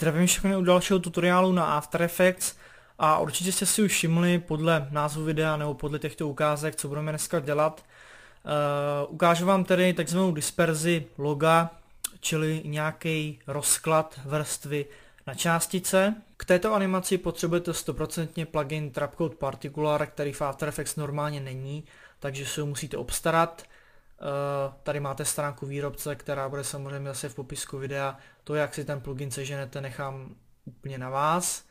Zdravím všechny u dalšího tutoriálu na After Effects a určitě jste si už všimli podle názvu videa nebo podle těchto ukázek, co budeme dneska dělat. Uh, ukážu vám tedy takzvanou disperzi loga, čili nějaký rozklad vrstvy na částice. K této animaci potřebujete 100% plugin Trapcode Particular, který v After Effects normálně není, takže si ho musíte obstarat. Eh, tady máte stránku výrobce, která bude samozřejmě zase v popisku videa. To, jak si ten plugin seženete, nechám úplně na vás.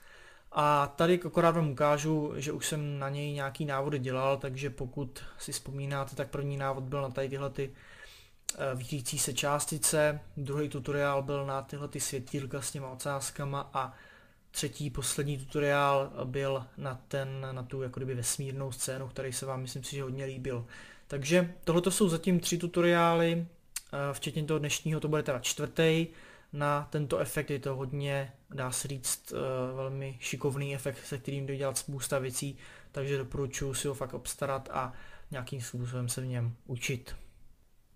A tady akorát vám ukážu, že už jsem na něj nějaký návody dělal, takže pokud si vzpomínáte, tak první návod byl na tady tyhle ty eh, vítící se částice, druhý tutoriál byl na tyhle ty světílka s těma ocázkama a třetí, poslední tutoriál byl na, ten, na tu jako kdyby vesmírnou scénu, který se vám myslím si, že hodně líbil. Takže tohle jsou zatím tři tutoriály, eh, včetně toho dnešního, to bude teda čtvrtý. Na tento efekt je to hodně, dá se říct, eh, velmi šikovný efekt, se kterým jde dělat spousta věcí, takže doporučuji si ho fakt obstarat a nějakým způsobem se v něm učit.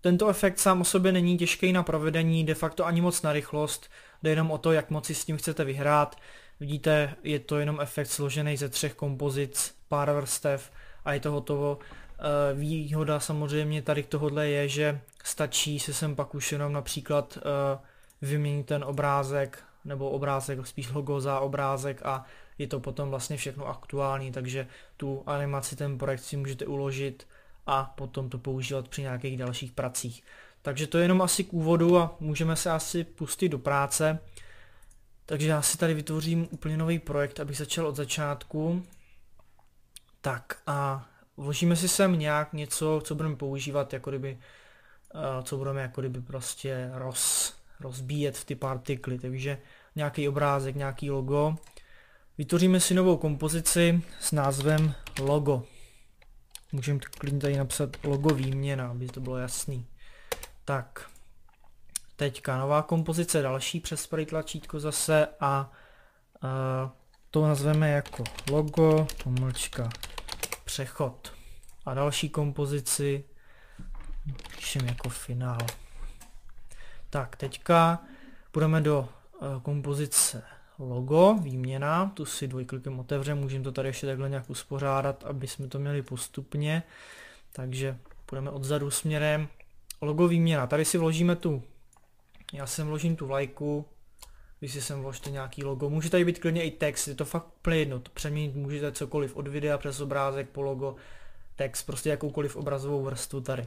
Tento efekt sám o sobě není těžký na provedení, de facto ani moc na rychlost, jde jenom o to, jak moc si s tím chcete vyhrát, Vidíte, je to jenom efekt složený ze třech kompozic, pár vrstev a je to hotovo. Eh, výhoda samozřejmě tady k tohohle je, že stačí se sem pak už jenom například eh, vyměnit ten obrázek nebo obrázek, spíš logo za obrázek a je to potom vlastně všechno aktuální, takže tu animaci, ten projekt si můžete uložit a potom to používat při nějakých dalších pracích. Takže to je jenom asi k úvodu a můžeme se asi pustit do práce. Takže já si tady vytvořím úplně nový projekt, abych začal od začátku. Tak a vložíme si sem nějak něco, co budeme používat, jako kdyby, eh, co budeme jako kdyby prostě roz, rozbíjet ty partikly, takže nějaký obrázek, nějaký logo. Vytvoříme si novou kompozici s názvem logo. Můžeme klidně tady napsat logo výměna, aby to bylo jasný. Tak, Teďka nová kompozice, další přes tlačítko zase a uh, to nazveme jako logo, pomlčka, přechod. A další kompozici píšem jako finál. Tak, teďka půjdeme do uh, kompozice logo, výměna, tu si dvojklikem otevřeme, můžeme to tady ještě takhle nějak uspořádat, aby jsme to měli postupně. Takže půjdeme odzadu směrem. Logo výměna, tady si vložíme tu já sem vložím tu vlajku, vy si sem vložte nějaký logo. Může tady být klidně i text, je to fakt úplně jedno, to přeměnit můžete cokoliv od videa přes obrázek po logo, text, prostě jakoukoliv obrazovou vrstvu tady.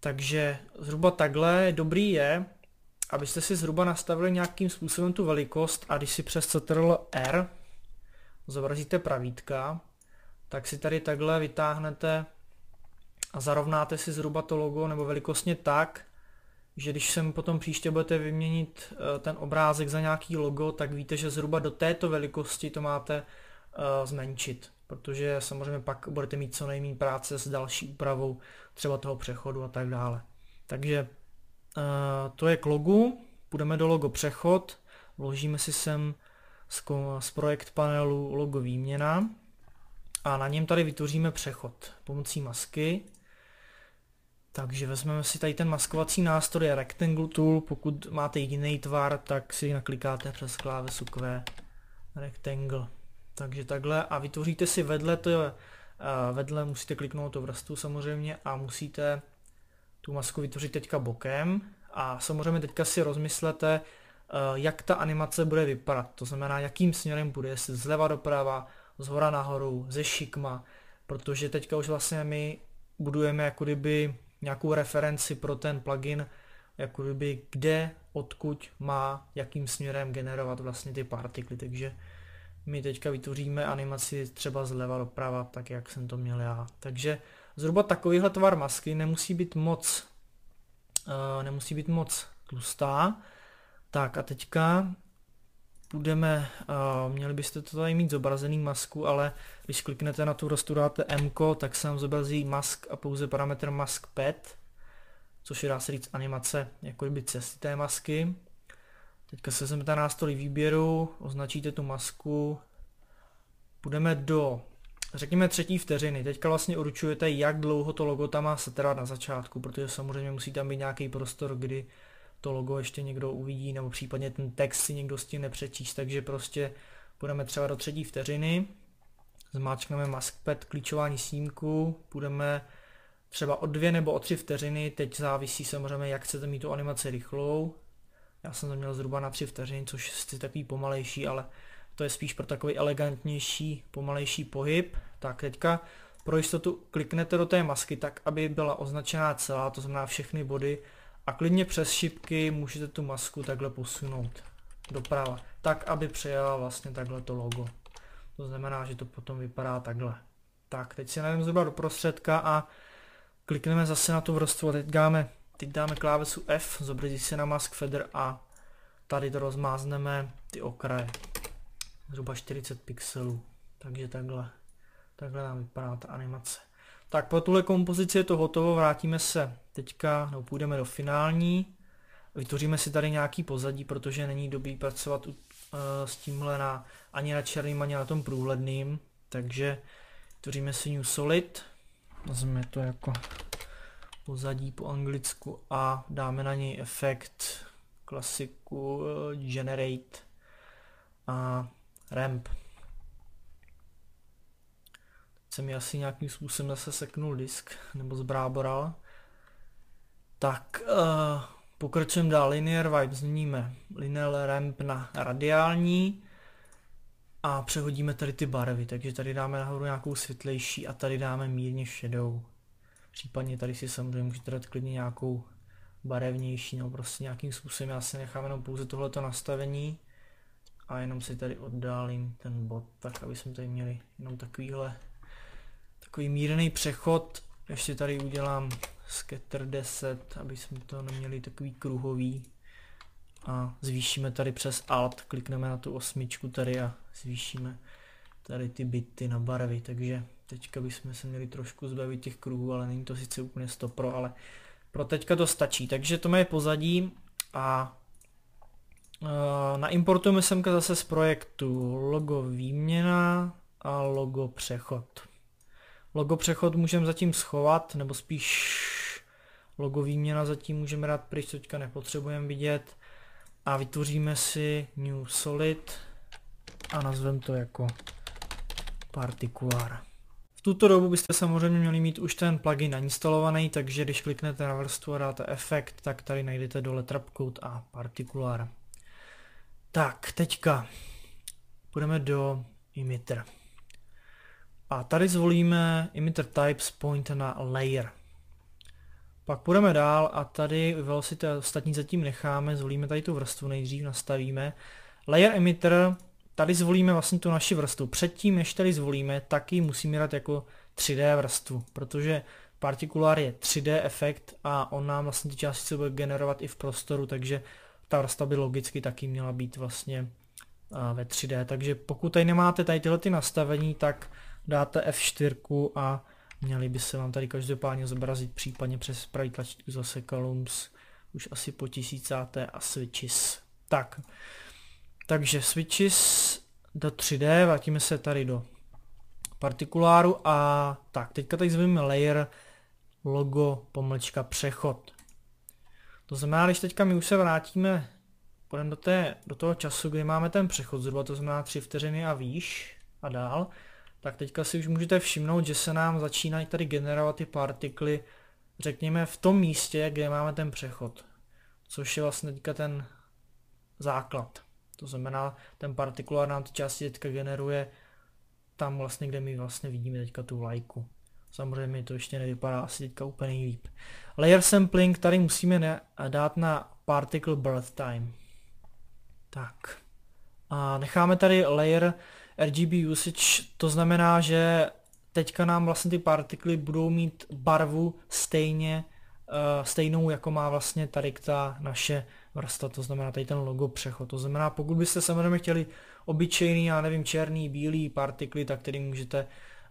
Takže zhruba takhle dobrý je, abyste si zhruba nastavili nějakým způsobem tu velikost a když si přes Ctrl R zobrazíte pravítka, tak si tady takhle vytáhnete a zarovnáte si zhruba to logo nebo velikostně tak, že když sem potom příště budete vyměnit eh, ten obrázek za nějaký logo, tak víte, že zhruba do této velikosti to máte eh, zmenšit, protože samozřejmě pak budete mít co nejméně práce s další úpravou třeba toho přechodu a tak dále. Takže eh, to je k logu, půjdeme do logo přechod, vložíme si sem z projekt panelu logo výměna a na něm tady vytvoříme přechod pomocí masky. Takže vezmeme si tady ten maskovací nástroj Rectangle Tool, pokud máte jiný tvar, tak si naklikáte přes klávesu Q Rectangle. Takže takhle a vytvoříte si vedle to, eh, vedle musíte kliknout to vrstvu samozřejmě a musíte tu masku vytvořit teďka bokem a samozřejmě teďka si rozmyslete, eh, jak ta animace bude vypadat, to znamená jakým směrem bude, jestli zleva doprava, zhora nahoru, ze šikma, protože teďka už vlastně my budujeme jako kdyby nějakou referenci pro ten plugin, jakoby kde, odkud má, jakým směrem generovat vlastně ty partikly, takže my teďka vytvoříme animaci třeba zleva doprava, tak jak jsem to měl já. Takže zhruba takovýhle tvar masky nemusí být moc, uh, nemusí být moc tlustá. Tak a teďka budeme, uh, měli byste to tady mít zobrazený masku, ale když kliknete na tu rostu dáte M, tak se vám zobrazí mask a pouze parametr mask pet, což je dá se říct animace jako by cesty té masky. Teďka se na nástroj výběru, označíte tu masku, půjdeme do řekněme třetí vteřiny. Teďka vlastně určujete, jak dlouho to logo tam má setrvat na začátku, protože samozřejmě musí tam být nějaký prostor, kdy uh, to logo ještě někdo uvidí, nebo případně ten text si někdo s tím nepřečíst, takže prostě půjdeme třeba do třetí vteřiny, zmáčkneme maskpad klíčování snímku, půjdeme třeba o dvě nebo o tři vteřiny, teď závisí samozřejmě, jak chcete mít tu animaci rychlou. Já jsem to měl zhruba na tři vteřiny, což je takový pomalejší, ale to je spíš pro takový elegantnější, pomalejší pohyb. Tak teďka pro jistotu kliknete do té masky tak, aby byla označená celá, to znamená všechny body, a klidně přes šipky můžete tu masku takhle posunout doprava, tak aby přejela vlastně takhle to logo. To znamená, že to potom vypadá takhle. Tak, teď si najdeme zhruba do prostředka a klikneme zase na tu vrstvu a teď dáme, teď dáme klávesu F, zobrazí se na mask feather a tady to rozmázneme ty okraje. Zhruba 40 pixelů, takže takhle, takhle nám vypadá ta animace. Tak pro tuhle kompozici je to hotovo, vrátíme se teďka, no půjdeme do finální, vytvoříme si tady nějaký pozadí, protože není dobrý pracovat uh, s tímhle na, ani na černým, ani na tom průhledným, takže vytvoříme si New Solid, Vezmeme to jako pozadí po anglicku a dáme na něj efekt klasiku uh, Generate a Ramp se mi asi nějakým způsobem zase seknul disk nebo zbráboral. Tak uh, pokračujeme dál. Linear Vibe změníme linear ramp na radiální a přehodíme tady ty barvy, takže tady dáme nahoru nějakou světlejší a tady dáme mírně šedou. Případně tady si samozřejmě můžete dát klidně nějakou barevnější nebo prostě nějakým způsobem. Já si nechám jenom pouze tohleto nastavení a jenom si tady oddálím ten bod, tak aby jsme tady měli jenom takovýhle takový mírný přechod. Ještě tady udělám scatter 10, aby jsme to neměli takový kruhový. A zvýšíme tady přes alt, klikneme na tu osmičku tady a zvýšíme tady ty bity na barvy, takže teďka bychom se měli trošku zbavit těch kruhů, ale není to sice úplně 100 pro, ale pro teďka to stačí. Takže to moje pozadí a uh, e, naimportujeme semka zase z projektu logo výměna a logo přechod. Logo přechod můžeme zatím schovat, nebo spíš logo výměna zatím můžeme dát pryč, teďka nepotřebujeme vidět. A vytvoříme si new solid a nazvem to jako partikular. V tuto dobu byste samozřejmě měli mít už ten plugin nainstalovaný, takže když kliknete na vrstvu a dáte efekt, tak tady najdete dole trapcode a particular. Tak, teďka půjdeme do emitter. A tady zvolíme emitter types point na layer. Pak půjdeme dál a tady velocity ostatní zatím necháme, zvolíme tady tu vrstvu, nejdřív nastavíme. Layer emitter, tady zvolíme vlastně tu naši vrstvu. Předtím, než tady zvolíme, taky musíme dát jako 3D vrstvu, protože partikulár je 3D efekt a on nám vlastně ty částice bude generovat i v prostoru, takže ta vrstva by logicky taky měla být vlastně ve 3D. Takže pokud tady nemáte tady tyhle ty nastavení, tak dáte F4 a měli by se vám tady každopádně zobrazit případně přes pravý tlačítko zase columns už asi po tisícáté a switches. Tak, takže switches do 3D, vrátíme se tady do partikuláru a tak, teďka tady zvolíme layer logo pomlčka přechod. To znamená, když teďka my už se vrátíme půjdeme do, té, do toho času, kdy máme ten přechod zhruba, to znamená 3 vteřiny a výš a dál, tak teďka si už můžete všimnout, že se nám začínají tady generovat ty partikly, řekněme v tom místě, kde máme ten přechod, což je vlastně teďka ten základ. To znamená, ten partikulár nám ty části teďka generuje tam vlastně, kde my vlastně vidíme teďka tu vlajku. Samozřejmě to ještě nevypadá asi teďka úplně nejlíp. Layer sampling tady musíme dát na particle birth time. Tak. A necháme tady layer RGB usage, to znamená, že teďka nám vlastně ty partikly budou mít barvu stejně, uh, stejnou, jako má vlastně tady ta naše vrsta, to znamená tady ten logo přechod. To znamená, pokud byste samozřejmě chtěli obyčejný, já nevím, černý, bílý partikly, tak tedy můžete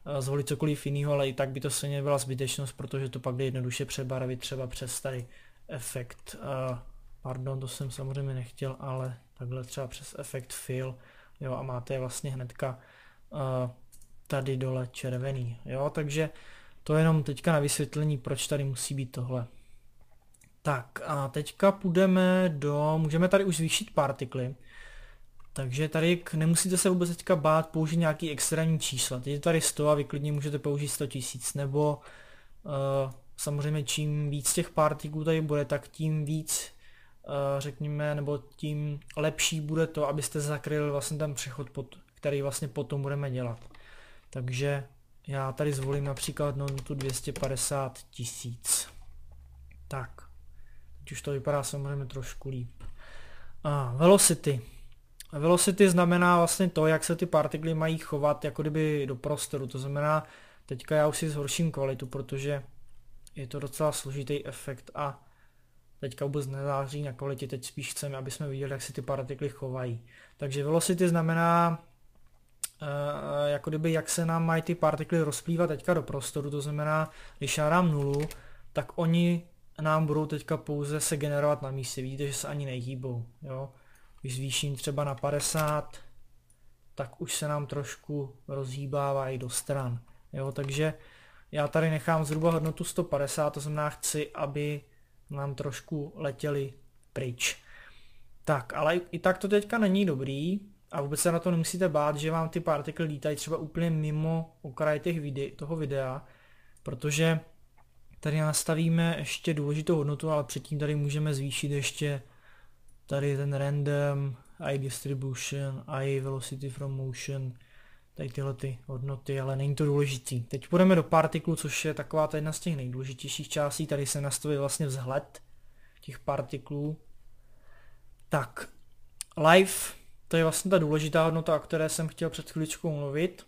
uh, zvolit cokoliv jiného, ale i tak by to stejně byla zbytečnost, protože to pak jde jednoduše přebarvit třeba přes tady efekt, uh, pardon, to jsem samozřejmě nechtěl, ale takhle třeba přes efekt fill, jo, a máte je vlastně hnedka uh, tady dole červený, jo, takže to je jenom teďka na vysvětlení, proč tady musí být tohle. Tak a teďka půjdeme do, můžeme tady už zvýšit partikly, takže tady nemusíte se vůbec teďka bát použít nějaký extrémní čísla. Teď je tady 100 a vy klidně můžete použít 100 tisíc, nebo uh, samozřejmě čím víc těch partiklů tady bude, tak tím víc Eh, řekněme, nebo tím lepší bude to, abyste zakryli vlastně ten přechod, pod, který vlastně potom budeme dělat. Takže já tady zvolím například no, tu 250 tisíc. Tak, teď už to vypadá samozřejmě trošku líp. A velocity. Velocity znamená vlastně to, jak se ty partikly mají chovat jako kdyby do prostoru. To znamená, teďka já už si zhorším kvalitu, protože je to docela složitý efekt a teďka vůbec nezáří na kvalitě, teď spíš chceme, aby jsme viděli, jak se ty partikly chovají. Takže velocity znamená, eh, jako kdyby, jak se nám mají ty partikly rozplývat teďka do prostoru, to znamená, když já dám nulu, tak oni nám budou teďka pouze se generovat na místě, vidíte, že se ani nehýbou, jo. Když zvýším třeba na 50, tak už se nám trošku rozhýbává i do stran, jo, takže já tady nechám zhruba hodnotu 150, to znamená chci, aby nám trošku letěli pryč. Tak, ale i tak to teďka není dobrý a vůbec se na to nemusíte bát, že vám ty partikly lítají třeba úplně mimo okraj těch vide- toho videa, protože tady nastavíme ještě důležitou hodnotu, ale předtím tady můžeme zvýšit ještě tady ten random, i distribution, i velocity from motion, tady tyhle ty hodnoty, ale není to důležitý. Teď půjdeme do partiklu, což je taková ta jedna z těch nejdůležitějších částí. Tady se nastaví vlastně vzhled těch partiklů. Tak, life, to je vlastně ta důležitá hodnota, o které jsem chtěl před chvíličkou mluvit,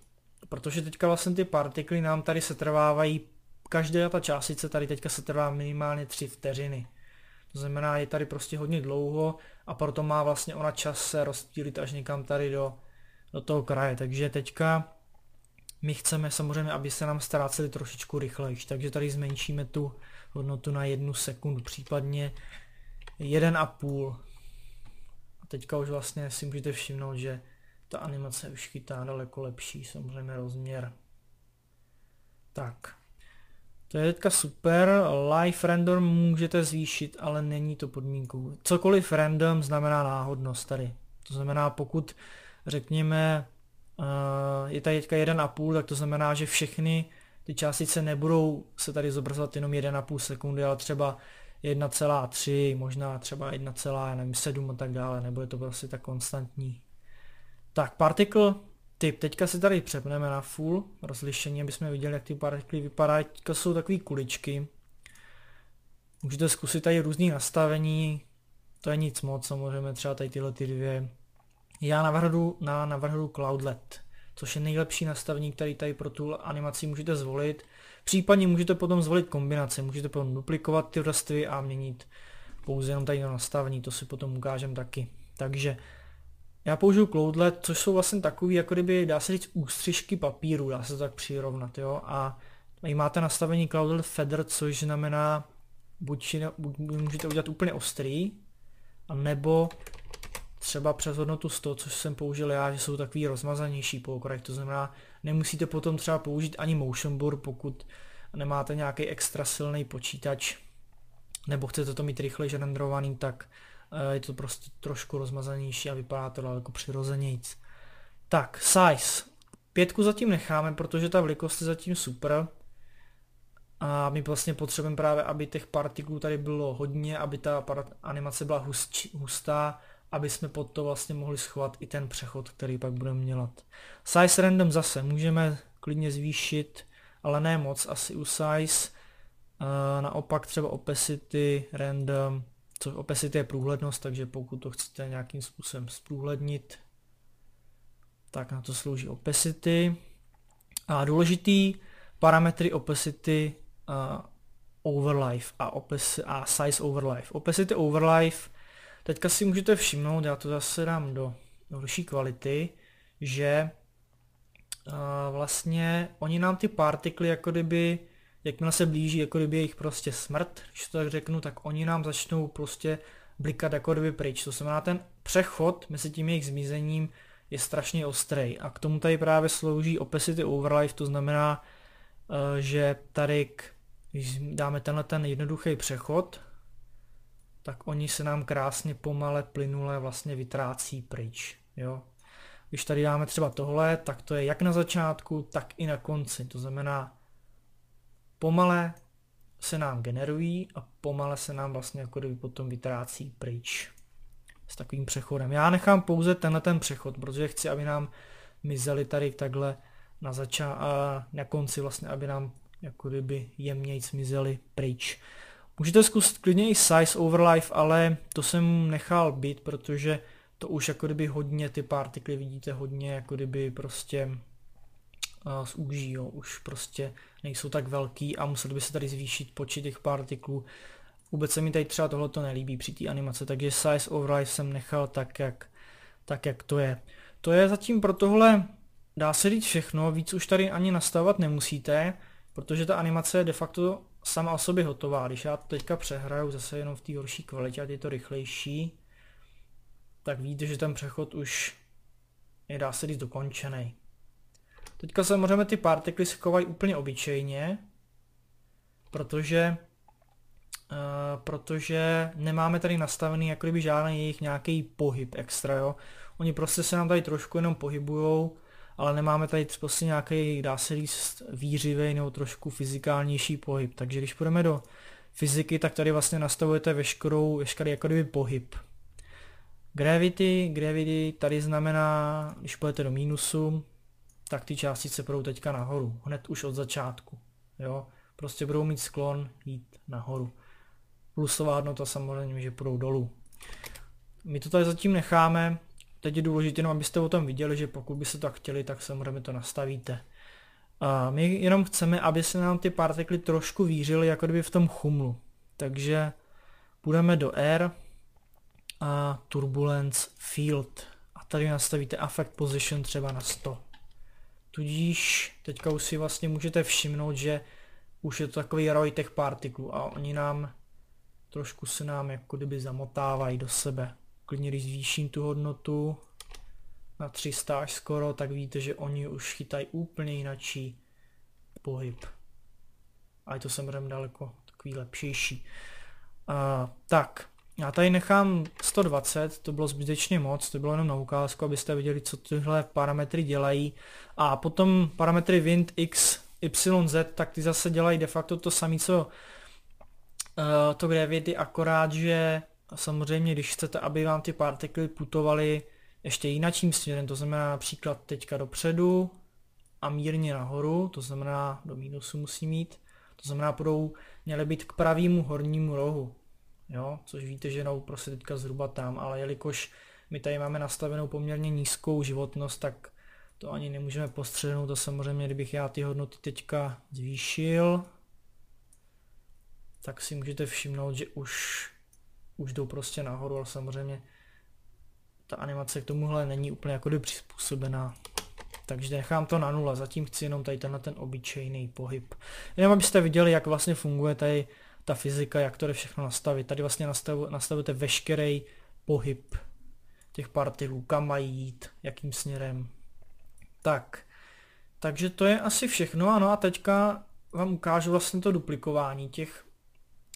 protože teďka vlastně ty partikly nám tady setrvávají, každá ta částice tady teďka trvá minimálně 3 vteřiny. To znamená, je tady prostě hodně dlouho a proto má vlastně ona čas se rozptýlit až někam tady do do toho kraje. Takže teďka my chceme samozřejmě, aby se nám ztráceli trošičku rychleji, takže tady zmenšíme tu hodnotu na jednu sekundu, případně 1,5. A půl. teďka už vlastně si můžete všimnout, že ta animace už chytá daleko lepší samozřejmě rozměr. Tak. To je teďka super, live random můžete zvýšit, ale není to podmínkou. Cokoliv random znamená náhodnost tady. To znamená, pokud řekněme, eh, je tady teďka 1,5, tak to znamená, že všechny ty částice nebudou se tady zobrazovat jenom 1,5 sekundy, ale třeba 1,3, možná třeba 1,7 a tak dále, nebude to prostě tak konstantní. Tak, particle typ. Teďka si tady přepneme na full rozlišení, aby jsme viděli, jak ty partikly vypadají. Teďka jsou takové kuličky. Můžete zkusit tady různý nastavení. To je nic moc, samozřejmě třeba tady tyhle ty dvě. Já navrhnu, na navrhnu Cloudlet, což je nejlepší nastavení, který tady pro tu animaci můžete zvolit. Případně můžete potom zvolit kombinace, můžete potom duplikovat ty vrstvy a měnit pouze jenom tady na nastavení, to si potom ukážem taky. Takže já použiju Cloudlet, což jsou vlastně takový, jako kdyby, dá se říct, ústřižky papíru, dá se to tak přirovnat, jo, a tady máte nastavení Cloudlet Feather, což znamená, buď, buď můžete udělat úplně ostrý, a nebo třeba přes hodnotu 100, což jsem použil já, že jsou takový rozmazanější po okrajích, to znamená, nemusíte potom třeba použít ani motion blur, pokud nemáte nějaký extra silný počítač, nebo chcete to mít rychleji renderovaný, tak eh, je to prostě trošku rozmazanější a vypadá to daleko přirozenějíc. Tak, size. Pětku zatím necháme, protože ta velikost je zatím super. A my vlastně potřebujeme právě, aby těch partiklů tady bylo hodně, aby ta animace byla hustá, aby jsme pod to vlastně mohli schovat i ten přechod, který pak budeme dělat. Size random zase můžeme klidně zvýšit, ale ne moc asi u size. Eh, naopak třeba opacity random, což opacity je průhlednost, takže pokud to chcete nějakým způsobem zprůhlednit, tak na to slouží opacity. A důležitý parametry opacity uh, overlife a, opis, a size overlife. Opacity overlife Teďka si můžete všimnout, já to zase dám do horší kvality, že uh, vlastně oni nám ty partikly jako kdyby, jakmile se blíží jako kdyby jejich prostě smrt, když to tak řeknu, tak oni nám začnou prostě blikat jako kdyby pryč. To znamená ten přechod mezi tím jejich zmizením je strašně ostrý a k tomu tady právě slouží opacity overlife, to znamená, uh, že tady k, když dáme tenhle ten jednoduchý přechod, tak oni se nám krásně pomale, plynule vlastně vytrácí pryč. Jo? Když tady dáme třeba tohle, tak to je jak na začátku, tak i na konci. To znamená, pomale se nám generují a pomale se nám vlastně jako kdyby potom vytrácí pryč s takovým přechodem. Já nechám pouze tenhle ten přechod, protože chci, aby nám mizeli tady takhle na zača a na konci vlastně, aby nám jako kdyby jemněji zmizeli pryč. Můžete zkusit klidně i size over life, ale to jsem nechal být, protože to už jako kdyby hodně ty partikly vidíte hodně jako kdyby prostě uh, eh, zúží, jo. už prostě nejsou tak velký a museli by se tady zvýšit počet těch partiklů. Vůbec se mi tady třeba tohle to nelíbí při té animace, takže size over life jsem nechal tak jak, tak, jak to je. To je zatím pro tohle, dá se říct všechno, víc už tady ani nastavovat nemusíte, protože ta animace je de facto sama o sobě hotová. Když já to teďka přehraju zase jenom v té horší kvalitě a je to rychlejší, tak víte, že ten přechod už je dá se říct dokončený. Teďka samozřejmě ty partikly se chovají úplně obyčejně, protože, uh, protože nemáme tady nastavený jako žádný jejich nějaký pohyb extra, jo. Oni prostě se nám tady trošku jenom pohybujou ale nemáme tady třeba prostě si nějaký, dá se říct, výřivý nebo trošku fyzikálnější pohyb. Takže když půjdeme do fyziky, tak tady vlastně nastavujete veškerou, veškerý jako kdyby pohyb. Gravity, gravity tady znamená, když půjdete do mínusu, tak ty částice budou teďka nahoru, hned už od začátku. Jo? Prostě budou mít sklon jít nahoru. Plusová hodnota samozřejmě, že půjdou dolů. My to tady zatím necháme, Teď je důležité jenom, abyste o tom viděli, že pokud by se to chtěli, tak samozřejmě to nastavíte. A my jenom chceme, aby se nám ty partikly trošku vířily, jako kdyby v tom chumlu. Takže půjdeme do R a Turbulence Field. A tady nastavíte Affect Position třeba na 100. Tudíž teďka už si vlastně můžete všimnout, že už je to takový roj těch partiklů a oni nám trošku se nám jako kdyby zamotávají do sebe klidně když zvýším tu hodnotu na 300 až skoro, tak víte že oni už chytají úplně jinačí pohyb. A je to sem budeme daleko takový lepšejší. Uh, tak, já tady nechám 120, to bylo zbytečně moc, to bylo jenom na ukázku, abyste viděli, co tyhle parametry dělají. A potom parametry wind x, y, z, tak ty zase dělají de facto to samé, co uh, to gravity, akorát, že a samozřejmě, když chcete, aby vám ty partikly putovaly ještě jinakým směrem, to znamená například teďka dopředu a mírně nahoru, to znamená do mínusu musí mít, to znamená budou měly být k pravému hornímu rohu, jo, což víte, že jenom prostě teďka zhruba tam, ale jelikož my tady máme nastavenou poměrně nízkou životnost, tak to ani nemůžeme postřehnout To samozřejmě, kdybych já ty hodnoty teďka zvýšil, tak si můžete všimnout, že už už jdou prostě nahoru, ale samozřejmě ta animace k tomuhle není úplně jako přizpůsobená. Takže nechám to na nula, zatím chci jenom tady tenhle ten obyčejný pohyb. Jenom abyste viděli, jak vlastně funguje tady ta fyzika, jak to jde všechno nastavit. Tady vlastně nastavu, nastavujete veškerý pohyb těch partilů, kam mají jít, jakým směrem. Tak, takže to je asi všechno. Ano a teďka vám ukážu vlastně to duplikování těch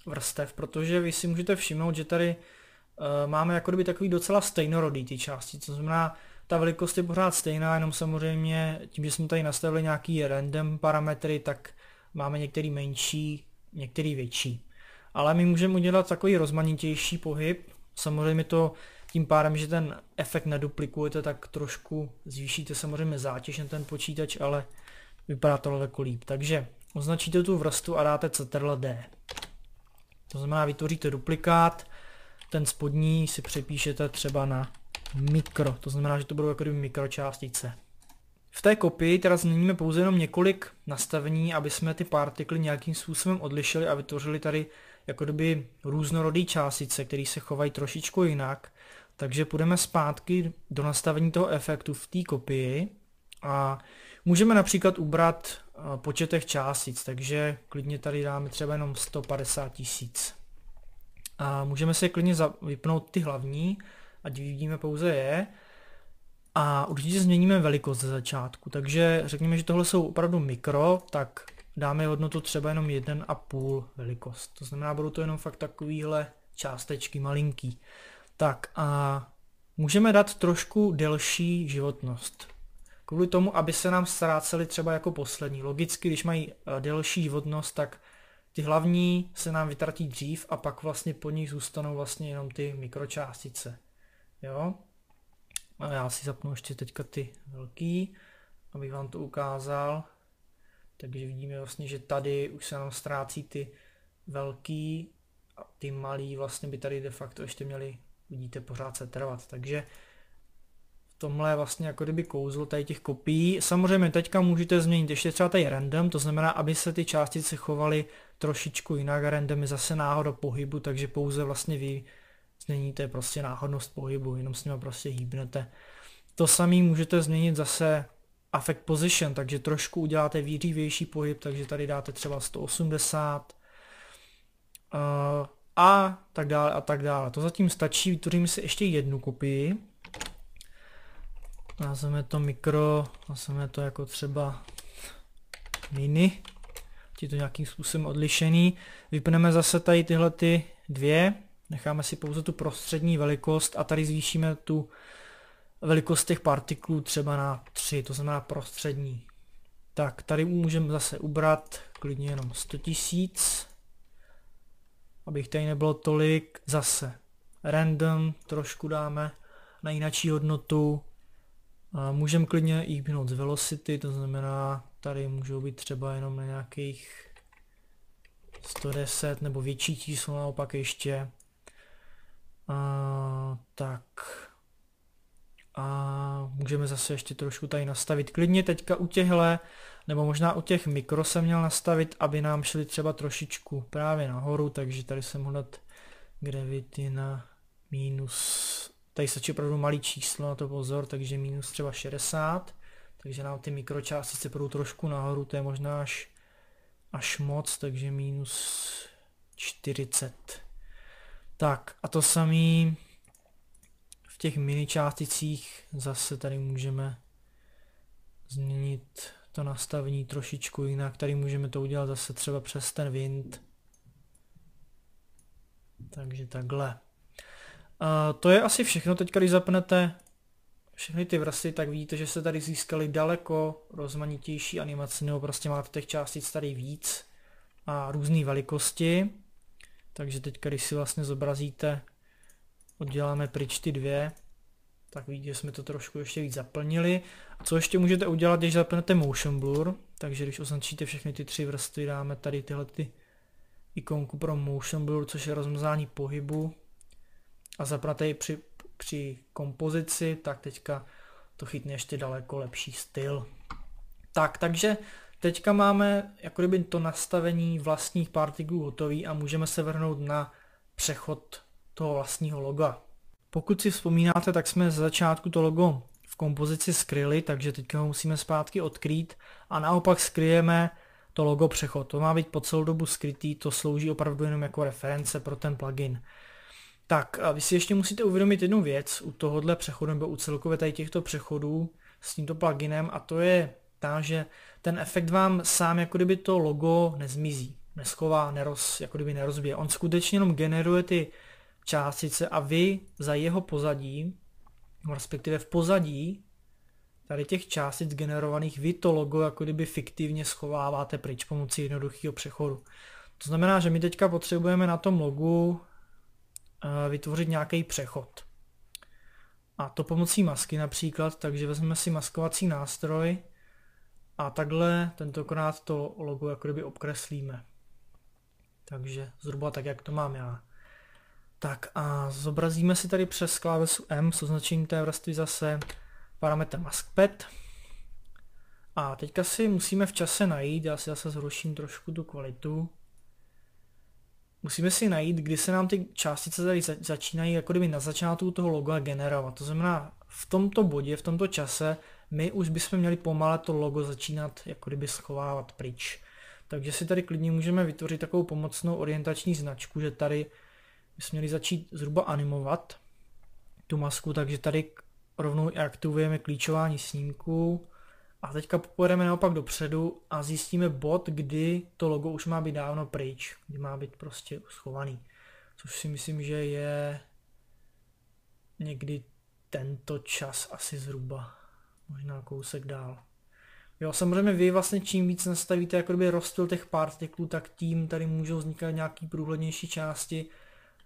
vrstev, protože vy si můžete všimnout, že tady uh, máme jako kdyby takový docela stejnorodý ty části, to znamená, ta velikost je pořád stejná, jenom samozřejmě tím, že jsme tady nastavili nějaký random parametry, tak máme některý menší, některý větší. Ale my můžeme udělat takový rozmanitější pohyb, samozřejmě to tím pádem, že ten efekt neduplikujete, tak trošku zvýšíte samozřejmě zátěž na ten počítač, ale vypadá to daleko líp. Takže označíte tu vrstu a dáte CTRL D. To znamená, vytvoříte duplikát, ten spodní si přepíšete třeba na mikro, to znamená, že to budou jako mikročástice. V té kopii teda změníme pouze jenom několik nastavení, aby jsme ty partikly nějakým způsobem odlišili a vytvořili tady jako kdyby různorodý částice, které se chovají trošičku jinak. Takže půjdeme zpátky do nastavení toho efektu v té kopii a Můžeme například ubrat eh, početech částic, takže klidně tady dáme třeba jenom 150 tisíc. A můžeme si klidně vypnout ty hlavní, ať vidíme pouze je. A určitě změníme velikost ze začátku, takže řekněme, že tohle jsou opravdu mikro, tak dáme hodnotu třeba jenom 1,5 velikost. To znamená, budou to jenom fakt takovýhle částečky malinký. Tak a můžeme dát trošku delší životnost kvůli tomu, aby se nám ztráceli třeba jako poslední. Logicky, když mají eh, delší životnost, tak ty hlavní se nám vytratí dřív a pak vlastně po nich zůstanou vlastně jenom ty mikročástice. Jo? A já si zapnu ještě teďka ty velký, abych vám to ukázal. Takže vidíme vlastně, že tady už se nám ztrácí ty velký a ty malý vlastně by tady de facto ještě měly, vidíte, pořád se trvat. Takže tomhle vlastně jako kdyby kouzlo tady těch kopií. Samozřejmě teďka můžete změnit ještě třeba tady random, to znamená, aby se ty částice chovaly trošičku jinak a random je zase náhoda pohybu, takže pouze vlastně vy změníte prostě náhodnost pohybu, jenom s nima prostě hýbnete. To samý můžete změnit zase affect position, takže trošku uděláte výřivější pohyb, takže tady dáte třeba 180 eh, a tak dále a tak dále. To zatím stačí, vytvořím si ještě jednu kopii, nazveme to mikro, nazveme to jako třeba mini, je to nějakým způsobem odlišený. Vypneme zase tady tyhle ty dvě, necháme si pouze tu prostřední velikost a tady zvýšíme tu velikost těch partiklů třeba na 3, to znamená prostřední. Tak, tady můžeme zase ubrat klidně jenom 100 tisíc, abych tady nebylo tolik, zase random trošku dáme na jinačí hodnotu, Můžeme klidně i běhnout z velocity, to znamená, tady můžou být třeba jenom na nějakých 110 nebo větší číslo naopak ještě. A, tak. A můžeme zase ještě trošku tady nastavit. Klidně teďka u těchhle, nebo možná u těch mikro jsem měl nastavit, aby nám šli třeba trošičku právě nahoru, takže tady jsem hodat gravity na minus Tady stačí opravdu malý číslo na to pozor, takže minus třeba 60. Takže nám ty mikročástice se půjdou trošku nahoru, to je možná až, až moc, takže minus 40. Tak a to samý v těch mini částicích zase tady můžeme změnit to nastavení trošičku jinak. Tady můžeme to udělat zase třeba přes ten wind. Takže takhle. A to je asi všechno. Teď, když zapnete všechny ty vrsty, tak vidíte, že se tady získali daleko rozmanitější animace, nebo prostě máte těch částic tady víc a různé velikosti. Takže teď, když si vlastně zobrazíte, odděláme pryč ty dvě, tak vidíte, že jsme to trošku ještě víc zaplnili. A co ještě můžete udělat, když zapnete motion blur, takže když označíte všechny ty tři vrstvy, dáme tady tyhle ty ikonku pro motion blur, což je rozmazání pohybu, a zapnatý při, při kompozici, tak teďka to chytne ještě daleko lepší styl. Tak, takže teďka máme jako kdyby to nastavení vlastních partiklů hotový a můžeme se vrhnout na přechod toho vlastního loga. Pokud si vzpomínáte, tak jsme z začátku to logo v kompozici skryli, takže teďka ho musíme zpátky odkrýt a naopak skryjeme to logo přechod. To má být po celou dobu skrytý, to slouží opravdu jenom jako reference pro ten plugin. Tak a vy si ještě musíte uvědomit jednu věc u tohohle přechodu nebo u celkově tady těchto přechodů s tímto pluginem a to je ta, že ten efekt vám sám jako kdyby to logo nezmizí, neschová, neroz, jako kdyby nerozbije. On skutečně jenom generuje ty částice a vy za jeho pozadí, respektive v pozadí tady těch částic generovaných, vy to logo jako kdyby fiktivně schováváte pryč pomocí jednoduchého přechodu. To znamená, že my teďka potřebujeme na tom logu vytvořit nějaký přechod. A to pomocí masky například, takže vezmeme si maskovací nástroj a takhle tentokrát to logo jako kdyby obkreslíme. Takže zhruba tak, jak to mám já. Tak a zobrazíme si tady přes klávesu M s označením té vrstvy zase parametr maskpad. A teďka si musíme v čase najít, já si zase zruším trošku tu kvalitu, musíme si najít, kdy se nám ty částice tady začínají jako kdyby na začátku toho loga generovat. To znamená, v tomto bodě, v tomto čase, my už bychom měli pomalé to logo začínat jako kdyby schovávat pryč. Takže si tady klidně můžeme vytvořit takovou pomocnou orientační značku, že tady bychom měli začít zhruba animovat tu masku, takže tady rovnou aktivujeme klíčování snímku, a teďka pojedeme naopak dopředu a zjistíme bod, kdy to logo už má být dávno pryč, kdy má být prostě schovaný. Což si myslím, že je někdy tento čas asi zhruba, možná kousek dál. Jo, samozřejmě vy vlastně čím víc nastavíte jako kdyby rozptyl těch partiklů, tak tím tady můžou vznikat nějaký průhlednější části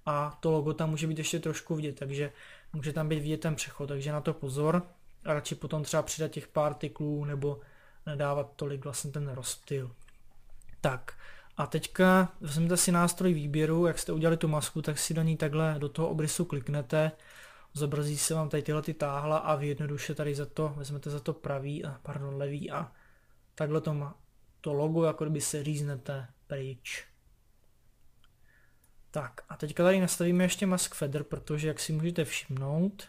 a to logo tam může být ještě trošku vidět, takže může tam být vidět ten přechod, takže na to pozor a radši potom třeba přidat těch pár tyklů nebo nedávat tolik vlastně ten rozptyl. Tak a teďka vezmete si nástroj výběru, jak jste udělali tu masku, tak si do ní takhle do toho obrysu kliknete, zobrazí se vám tady tyhle ty táhla a vy jednoduše tady za to, vezmete za to pravý, a pardon, levý a takhle to, má, to logo, jako kdyby se říznete pryč. Tak a teďka tady nastavíme ještě mask feather, protože jak si můžete všimnout,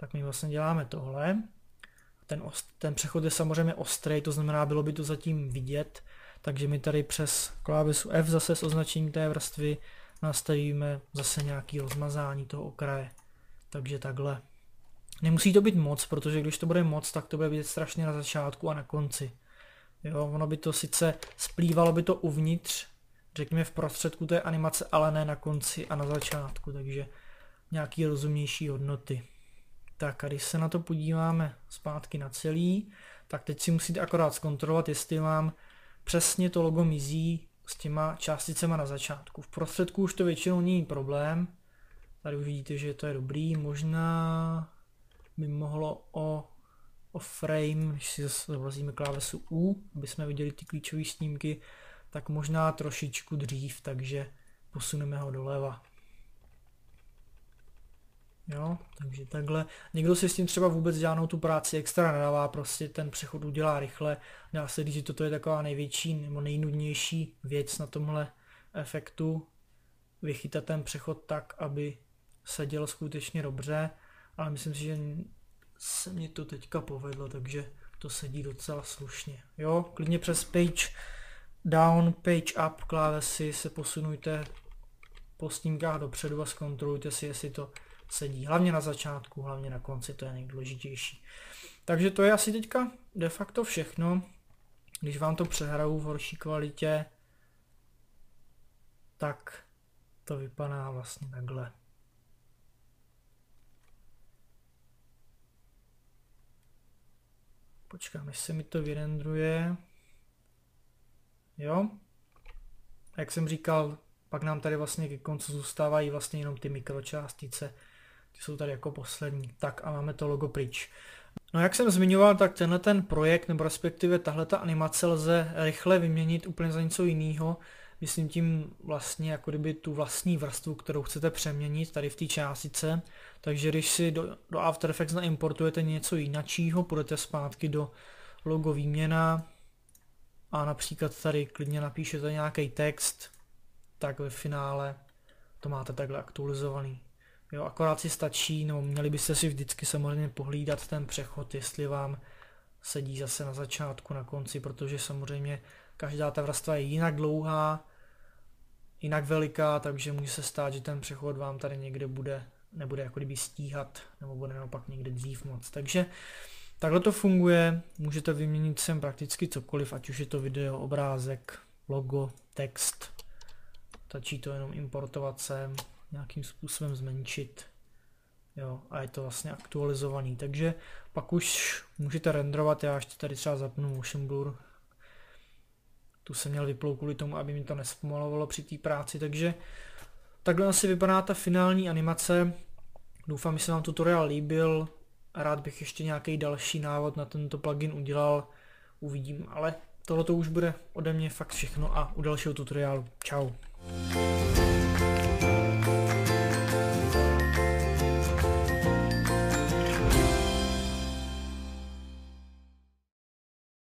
tak my vlastně děláme tohle. Ten, ost, ten přechod je samozřejmě ostrý, to znamená, bylo by to zatím vidět, takže my tady přes klávesu F zase s označením té vrstvy nastavíme zase nějaký rozmazání toho okraje. Takže takhle. Nemusí to být moc, protože když to bude moc, tak to bude vidět strašně na začátku a na konci. Jo, ono by to sice splývalo by to uvnitř, řekněme v prostředku té animace, ale ne na konci a na začátku, takže nějaký rozumnější hodnoty. Tak a když se na to podíváme zpátky na celý, tak teď si musíte akorát zkontrolovat, jestli vám přesně to logo mizí s těma částicema na začátku. V prostředku už to většinou není problém. Tady už vidíte, že to je dobrý. Možná by mohlo o, o frame, když si zase zobrazíme klávesu U, aby jsme viděli ty klíčové snímky, tak možná trošičku dřív, takže posuneme ho doleva. Jo, takže takhle. Někdo si s tím třeba vůbec žádnou tu práci extra nedává, prostě ten přechod udělá rychle. Dá se říct, že toto je taková největší nebo nejnudnější věc na tomhle efektu. Vychytat ten přechod tak, aby se dělo skutečně dobře, ale myslím si, že se mě to teďka povedlo, takže to sedí docela slušně. Jo, klidně přes page down, page up klávesy se posunujte po snímkách dopředu a zkontrolujte si, jestli to sedí. Hlavně na začátku, hlavně na konci, to je nejdůležitější. Takže to je asi teďka de facto všechno. Když vám to přehraju v horší kvalitě, tak to vypadá vlastně takhle. Počkám, jestli se mi to vyrendruje. Jo. Jak jsem říkal, pak nám tady vlastně ke konci zůstávají vlastně jenom ty mikročástice, jsou tady jako poslední. Tak a máme to logo pryč. No jak jsem zmiňoval, tak tenhle ten projekt, nebo respektive tahle ta animace lze rychle vyměnit úplně za něco jiného. Myslím tím vlastně jako kdyby tu vlastní vrstvu, kterou chcete přeměnit tady v té částice. Takže když si do, do After Effects naimportujete něco jinačího, půjdete zpátky do logo výměna a například tady klidně napíšete nějaký text, tak ve finále to máte takhle aktualizovaný. Jo, akorát si stačí, no měli byste si vždycky samozřejmě pohlídat ten přechod, jestli vám sedí zase na začátku, na konci, protože samozřejmě každá ta vrstva je jinak dlouhá, jinak veliká, takže může se stát, že ten přechod vám tady někde bude, nebude jako kdyby stíhat, nebo bude naopak někde dřív moc. Takže takhle to funguje, můžete vyměnit sem prakticky cokoliv, ať už je to video, obrázek, logo, text, stačí to jenom importovat sem, nějakým způsobem zmenšit. Jo, a je to vlastně aktualizovaný, takže pak už můžete renderovat, já ještě tady třeba zapnu motion blur, tu jsem měl vyplou kvůli tomu, aby mi to nespomalovalo při té práci, takže takhle asi vypadá ta finální animace, doufám, že se vám tutoriál líbil, rád bych ještě nějaký další návod na tento plugin udělal, uvidím, ale tohle to už bude ode mě fakt všechno a u dalšího tutoriálu. Ciao.